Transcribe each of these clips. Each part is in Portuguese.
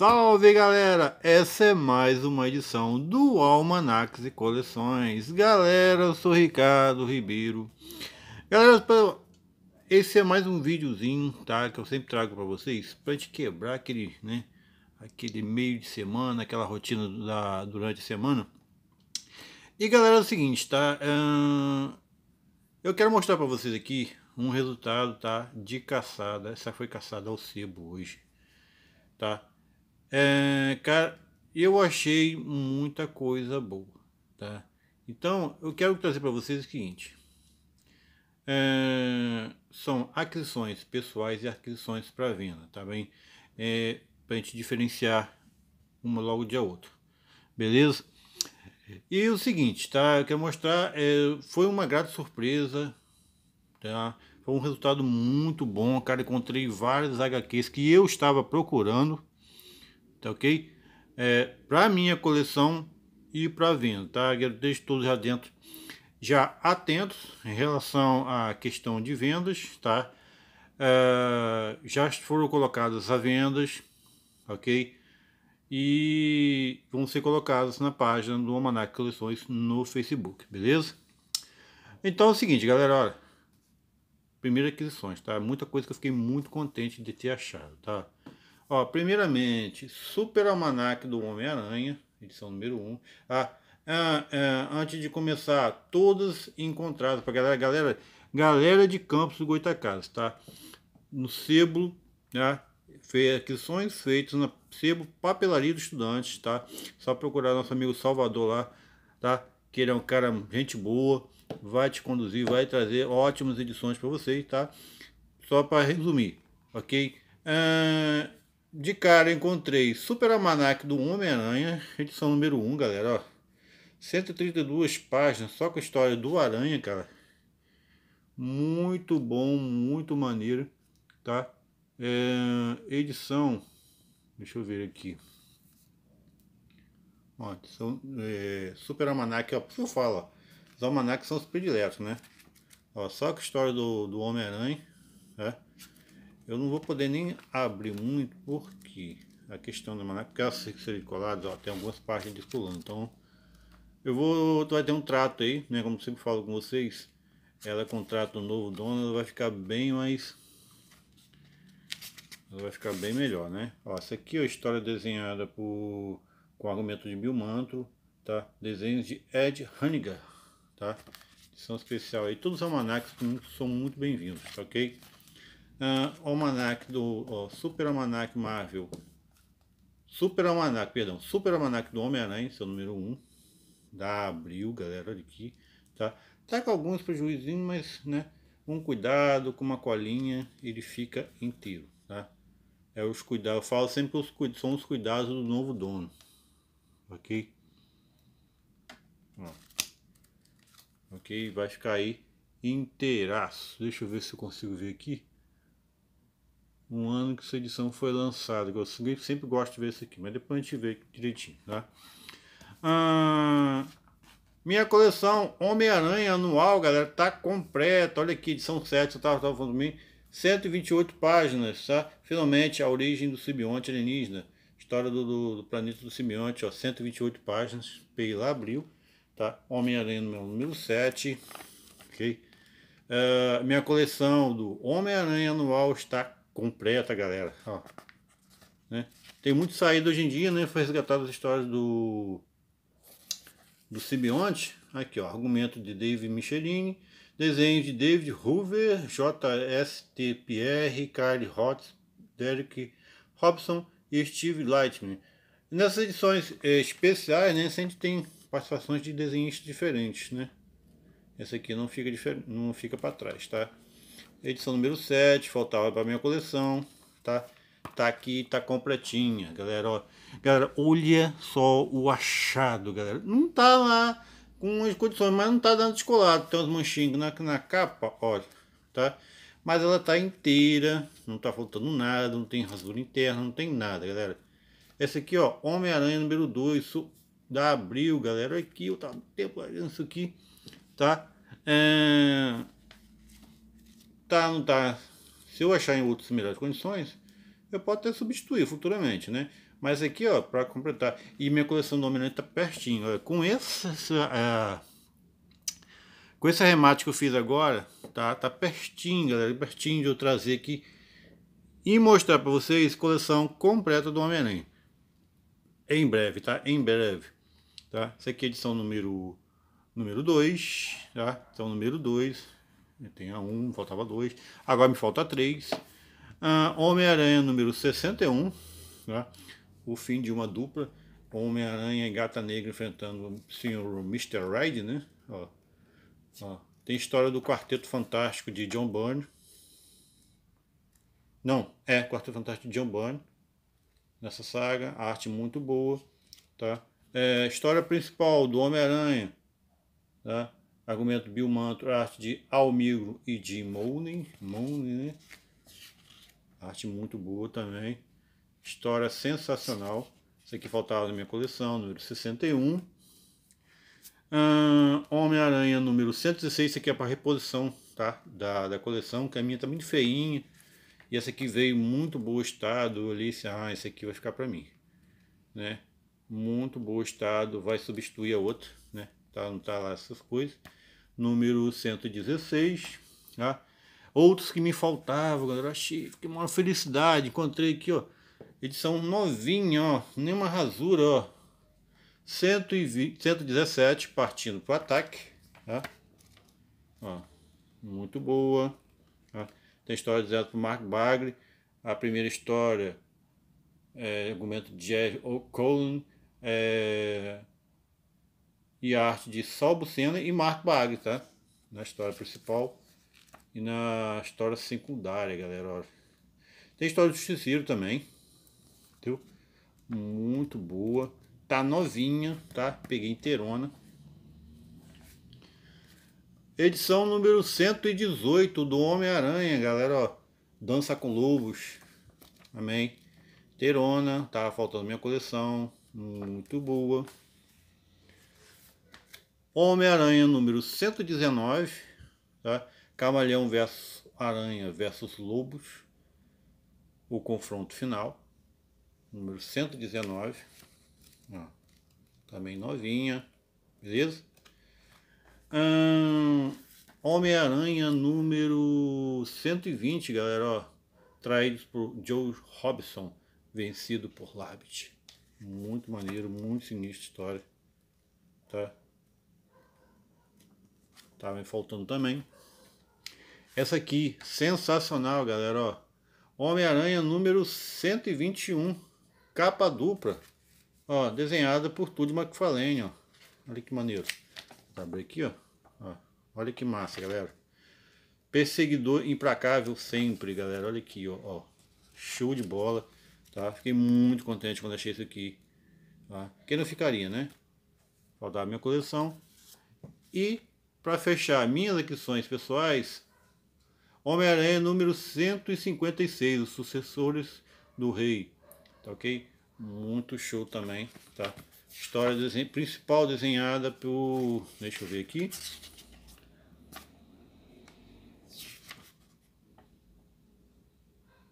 Salve galera! Essa é mais uma edição do Almanacs e Coleções. Galera, eu sou Ricardo Ribeiro. Galera, esse é mais um videozinho, tá? Que eu sempre trago para vocês, pra gente quebrar aquele, né? Aquele meio de semana, aquela rotina da, durante a semana. E galera, é o seguinte, tá? Hum, eu quero mostrar para vocês aqui um resultado, tá? De caçada. Essa foi caçada ao sebo hoje, tá? É, cara, eu achei muita coisa boa, tá? Então, eu quero trazer para vocês o seguinte. É, são aquisições pessoais e aquisições para venda, tá bem? É, para a gente diferenciar uma logo de a outra, beleza? E o seguinte, tá? Eu quero mostrar, é, foi uma grata surpresa, tá? Foi um resultado muito bom, cara. Encontrei várias HQs que eu estava procurando, tá ok? É, para minha coleção e para venda, tá? Eu deixo todos já dentro, já atentos em relação à questão de vendas, tá? É, já foram colocadas as vendas, ok? E vão ser colocadas na página do Almanac Coleções no Facebook, beleza? Então é o seguinte, galera, olha. aquisições, tá? Muita coisa que eu fiquei muito contente de ter achado, tá? Ó, primeiramente, Super Almanac do Homem-Aranha, edição número 1. Um. Ah, ah, ah, antes de começar, todas encontradas para galera, galera, galera de Campos do Goitacazes, tá? No sebo, tá? Aquisições feitas na sebo Papelaria do Estudante, tá? Só procurar nosso amigo Salvador lá, tá? Que ele é um cara, gente boa, vai te conduzir, vai trazer ótimas edições para vocês, tá? Só para resumir, ok? Ah, de cara encontrei Super Almanac do Homem-Aranha, edição número 1, galera, ó. 132 páginas, só com a história do Aranha, cara. Muito bom, muito maneiro, tá? É, edição, deixa eu ver aqui. Ó, edição, é, Super Almanac, ó, por isso eu falo, Os almanacs são os prediletos, né? Ó, só com a história do, do Homem-Aranha, né? Eu não vou poder nem abrir muito porque a questão da maná, porque elas serem coladas, ó, tem algumas partes descolando. Então, eu vou, vai ter um trato aí, né, como sempre falo com vocês, ela contrata um novo dono, ela vai ficar bem mais, ela vai ficar bem melhor, né. Ó, essa aqui é a história desenhada por, com argumento de mil manto, tá, desenhos de Ed Hanniger, tá, edição especial aí, todos os almanacs são muito bem-vindos, tá ok? uh, almanac do Super Almanac Marvel. Super Almanac, perdão, Super Almanac do Homem-Aranha, seu número 1, da Abril, galera, olha aqui, tá? Tá com alguns prejuízinhos, mas, né, um cuidado, com uma colinha, ele fica inteiro, tá? É os cuidados, eu falo sempre os cuidados, são os cuidados do novo dono, ok? Ó. Ok, vai ficar aí inteiraço. Deixa eu ver se eu consigo ver aqui um ano que essa edição foi lançada. Eu sempre gosto de ver isso aqui, mas depois a gente vê direitinho, tá? Ah, minha coleção Homem-Aranha anual, galera, tá completa. Olha aqui, edição 7, eu tava, tava falando mim. 128 páginas, tá? Finalmente, a origem do simbionte alienígena. História do, do, do planeta do simbionte, ó. 128 páginas. Peguei lá, abriu, tá? Homem-Aranha número 7, ok? Uh, minha coleção do Homem-Aranha anual está completa, galera. Ó, né? Tem muito saído hoje em dia, né? Foi resgatado as histórias do do Simbionte. Aqui, ó, argumento de David Michelini, desenho de David Hoover, JSTPR, carly Hotz, Derek Robson e Steve Lightman. Nessas edições eh, especiais, né, sempre tem participações de desenhistas diferentes, né? Essa aqui não fica, não fica para trás, tá? edição número 7, faltava para minha coleção, tá? Tá aqui, tá completinha, galera, ó. Galera, olha só o achado, galera. Não tá lá com as condições, mas não tá dando descolado. Tem umas manchinhas na, na capa, olha, tá? Mas ela tá inteira, não tá faltando nada, não tem rasura interna, não tem nada, galera. Essa aqui, ó, Homem-Aranha número 2, da Abril, galera. Aqui, eu tava tempo olhando isso aqui, tá? É tá, não tá. Se eu achar em outras melhores condições, eu posso até substituir futuramente, né? Mas aqui, ó, para completar, e minha coleção dominante tá pertinho. Ó, com essa, é, com esse arremate que eu fiz agora, tá, tá pertinho, galera, pertinho de eu trazer aqui e mostrar para vocês coleção completa do Homem-Aranha. Em breve, tá? Em breve, tá? Essa aqui é a edição número número 2, tá? Então número 2 eu tenho a 1, faltava 2. Agora me falta 3. Ah, Homem-Aranha número 61. Tá? Né? O fim de uma dupla. Homem-Aranha e Gata Negra enfrentando o Sr. Mr. Ride, né? Ó, ó. Tem história do Quarteto Fantástico de John Byrne. Não, é Quarteto Fantástico de John Byrne. Nessa saga, arte muito boa, tá? É, história principal do Homem-Aranha, tá? Argumento Bill arte de Almigro e de Moulin. Moulin, né? Arte muito boa também. História sensacional. Isso aqui faltava na minha coleção, número 61. Hum, Homem-Aranha número 106, isso aqui é para reposição tá? da, da coleção, que a minha tá muito feinha. E essa aqui veio muito bom estado. Eu disse, ah, esse aqui vai ficar para mim. Né? Muito bom estado, vai substituir a outra, né? Tá, não tá lá essas coisas número 116. Tá? Né? Outros que me faltavam, galera. Achei, que uma felicidade. Encontrei aqui, ó. Edição novinha, ó. Nenhuma rasura, ó. 120, 117 partindo para o ataque. Tá? Ó, muito boa. Tá? Tem história de Zé Mark Bagley. A primeira história é argumento de Jerry O'Connor. É, e a arte de Saul Bucena e Mark Bagley tá? Na história principal e na história secundária, galera. Olha. Tem história do Justiceiro também, entendeu? Muito boa. Tá novinha, tá? Peguei inteirona. Edição número 118 do Homem-Aranha, galera, ó. Dança com Lobos. Amém. Terona, tava faltando minha coleção. Muito boa. Homem-Aranha número 119, tá? Camaleão versus Aranha versus Lobos, o confronto final, número 119, ó, também novinha, beleza? Hum, Homem-Aranha número 120, galera, ó, Traído por Joe Robson, vencido por Labit. Muito maneiro, muito sinistra história, tá? Tava faltando também. Essa aqui, sensacional, galera, ó. Homem-Aranha número 121, capa dupla. Ó, desenhada por Tudo McFarlane, ó. Olha que maneiro. Vou abrir aqui, ó. ó. Olha que massa, galera. Perseguidor implacável sempre, galera. Olha aqui, ó. ó. Show de bola, tá? Fiquei muito contente quando achei isso aqui. Tá? Quem não ficaria, né? Faltava minha coleção. E para fechar minhas aquisições pessoais, Homem-Aranha número 156, os sucessores do rei. Tá ok? Muito show também, tá? História desen... principal desenhada por. Deixa eu ver aqui.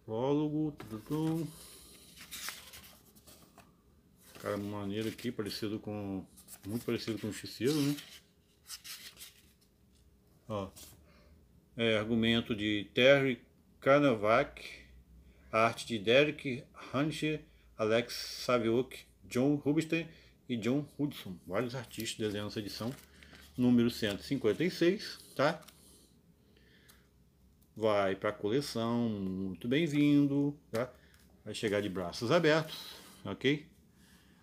Prólogo. Cara maneiro aqui, parecido com. Muito parecido com o Xiciro, né? Ó, é, argumento de Terry Kanavak, arte de Derek Hancher, Alex Saviuk, John Rubinstein e John Hudson. Vários artistas desenhando essa edição. Número 156, tá? Vai para a coleção, muito bem-vindo, tá? Vai chegar de braços abertos, ok?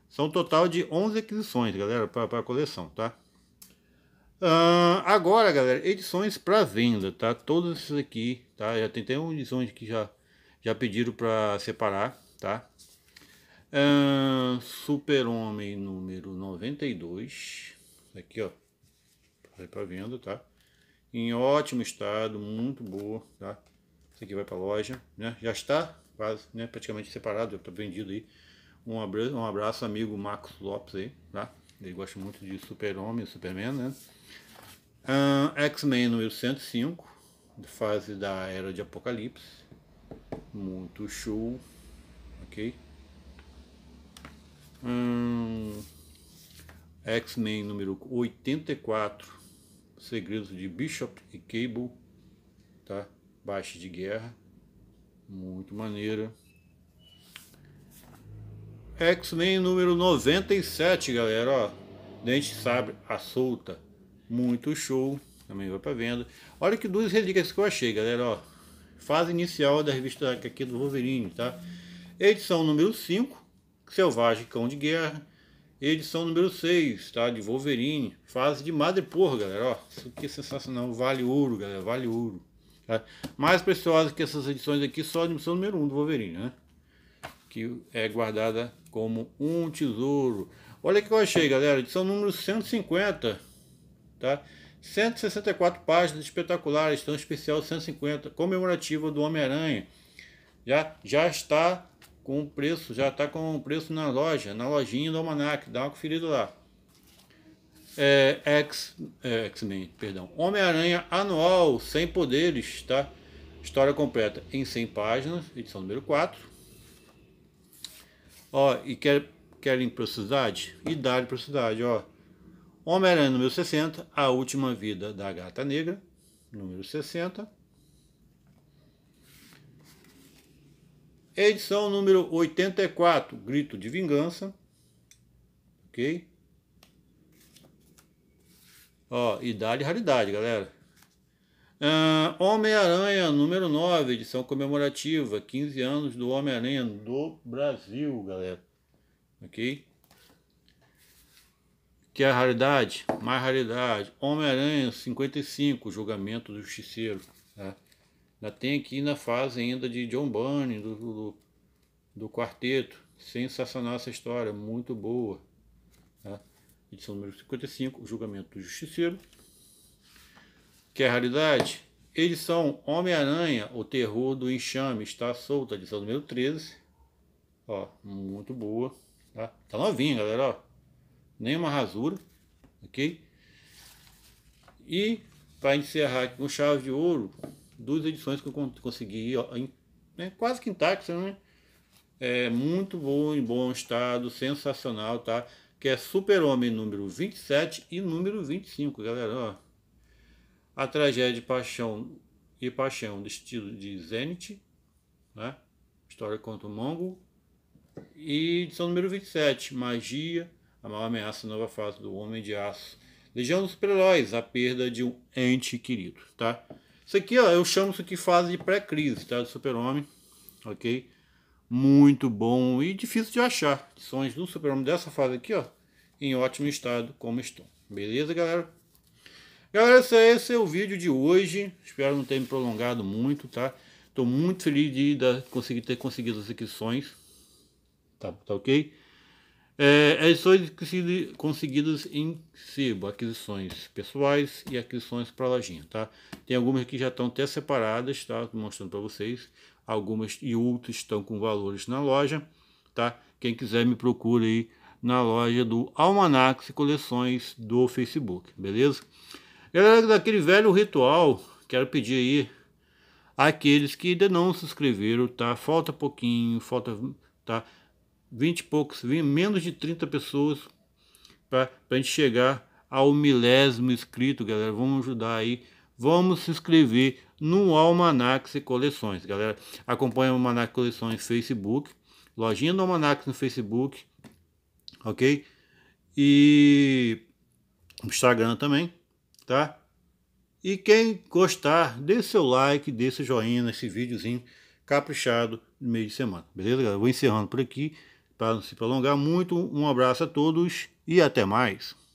São um total de 11 aquisições, galera, para a coleção, tá? Uh, agora, galera, edições para venda, tá? Todos esses aqui, tá? Já tem até edições que já, já pediram para separar, tá? Uh, Super-Homem número 92, aqui ó, vai para venda, tá? Em ótimo estado, muito boa, tá? Esse aqui vai para loja, né? Já está quase, né? Praticamente separado, já tá vendido aí. Um abraço, um abraço amigo Marcos Lopes aí, tá? Ele gosta muito de Super-Homem e Superman, né? Uh, X-Men número 105, fase da Era de Apocalipse. Muito show. Ok? Ah, X-Men número 84, Segredos de Bishop e Cable, tá? Baixa de Guerra. Muito maneira. X-Men número 97, galera, ó. Dente Sabre, a solta. Muito show. Também vai pra venda. Olha que duas relíquias que eu achei, galera, ó. Fase inicial da revista aqui do Wolverine, tá? Edição número 5, Selvagem Cão de Guerra. Edição número 6, tá? De Wolverine. Fase de Madre Porra, galera, ó. Isso aqui é sensacional. Vale ouro, galera. Vale ouro. Tá? Mais preciosa que essas edições aqui, só a edição número 1 um do Wolverine, né? Que é guardada como um tesouro. Olha que eu achei, galera, edição número 150, tá? 164 páginas espetaculares, edição especial 150, comemorativa do Homem-Aranha. Já, já está com o preço, já está com o preço na loja, na lojinha do Almanac, dá uma conferida lá. É, é X-Men, é, perdão, Homem-Aranha anual, sem poderes, tá? História completa em 100 páginas, edição número 4. Ó, e quer, a cidade E dá-lhe cidade ó. Homem-Aranha, número 60, A Última Vida da Gata Negra, número 60. Edição número 84, Grito de Vingança. Ok? Ó, idade e raridade, galera. Uh, Homem-Aranha, número 9, edição comemorativa, 15 anos do Homem-Aranha do Brasil, galera. Ok? Que é a raridade, mais raridade. Homem-Aranha 55, julgamento do justiceiro. Tá? Ainda tem aqui na fase ainda de John Bunny, do, do, do quarteto. Sensacional essa história, muito boa. Né? Edição número 55, julgamento do justiceiro que é a realidade? Eles são Homem-Aranha, o terror do enxame, está solto, edição número 13. Ó, muito boa. Tá, tá novinha, galera, ó. Nenhuma rasura, ok? E, para encerrar aqui com chave de ouro, duas edições que eu consegui, ó, em, né, quase que intactas, né? É muito boa, em bom estado, sensacional, tá? Que é Super-Homem número 27 e número 25, galera, ó a tragédia Paixão e Paixão, do estilo de Zenit, né? História contra o Mongo. E edição número 27, Magia, a maior ameaça nova fase do Homem de Aço. Legião dos Super-Heróis, a perda de um ente querido, tá? Isso aqui, ó, eu chamo isso aqui fase de pré-crise, tá? Do Super-Homem, ok? Muito bom e difícil de achar. Edições do Super-Homem dessa fase aqui, ó, em ótimo estado como estão. Beleza, galera? Galera, é, esse é o vídeo de hoje. Espero não ter me prolongado muito, tá? Estou muito feliz de conseguir ter conseguido as inscrições. Tá, tá ok? É, é edições conseguidas em sebo, aquisições pessoais e aquisições para lojinha, tá? Tem algumas que já estão até separadas, tá? Mostrando para vocês. Algumas e outras estão com valores na loja, tá? Quem quiser me procura aí na loja do Almanacs e Coleções do Facebook, beleza? galera daquele velho ritual. Quero pedir aí àqueles que ainda não se inscreveram, tá? Falta pouquinho, falta tá? 20 e poucos, menos de 30 pessoas para a gente chegar ao milésimo inscrito, galera. Vamos ajudar aí. Vamos se inscrever no e Coleções, galera. Acompanha o Almanax Coleções no Facebook, lojinha do Almanax no Facebook, ok? E Instagram também tá? E quem gostar, dê seu like, dê seu joinha nesse videozinho caprichado no meio de semana. Beleza, galera? Vou encerrando por aqui para não se prolongar muito. Um abraço a todos e até mais.